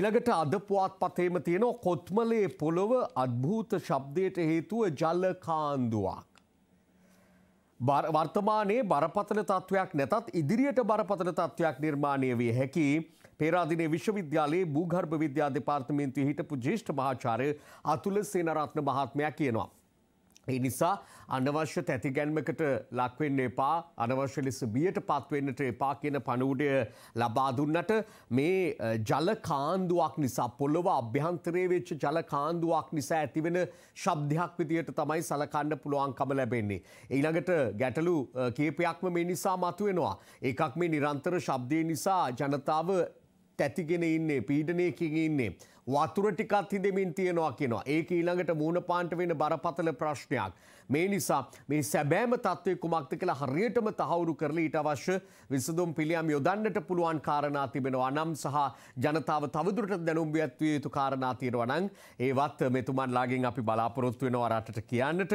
ඉළඟට අද පුවත් පතේම තියෙන කොත්මලේ පොළොව අත්භූත ශබ්දයට හේතුව ජල කාන්දුවක්. වර්තමානයේ බරපතල තත්ත්වයක් නැතත් ඉදිරියට බරපතල තත්ත්වයක් නිර්මාණය වේ හැකි පේරාදිනේ විශ්වවිද්‍යාලයේ භූගර්භ විද්‍යා දෙපාර්තමේන්තුවේ හිටපු ජ්‍යෙෂ්ඨ මහාචාර්ය අතුල සේනරත්න මහත්මයා කියනවා. ඒ නිසා අනවශ්‍ය තැතිගැන්මකට ලක්වෙන්න එපා අනවශ්‍ය ලෙස බියට පත්වෙන්නට එපා කියන පණුඩය ලබා දුන්නට මේ ජල කාන්දුවක් නිසා පොළොව අභ්‍යන්තරයේ වෙච්ච ජල කාන්දුවක් නිසා ඇතිවෙන ශබ්දයක් විදියට තමයි සලකන්න පුළුවන්කම ලැබෙන්නේ. ඊළඟට ගැටලු කීපයක්ම මේ නිසා මතුවෙනවා. එකක් මේ නිරන්තර ශබ්දය නිසා ජනතාව තැතිගෙන ඉන්නේ පීඩනයකින් ඉන්නේ. වතුර ටිකත් හිදමින් තියෙනවා කියෙනවා. ඒක ඊළඟට මූුණ පාන්ට වෙන බරපතල ප්‍රශ්නයක්. මේ නිසා මේ සැබෑම තත්ත්වය කුමක්ත කියලා හරියටම තහවුරු කරල ඊට අවශ්‍ය විසඳුම් පිළියම් යොදන්නට පුළුවන් කාරණා තිබෙනවා නම් සහ ජනතාව තවදුරට දැනුම්භ ඇත්විය යුතු කාරණා තියෙනවා නං ඒවත් මෙතුමන්ලාගෙන් අපි බලාපොරොත්තු වෙනවා රටට කියන්නට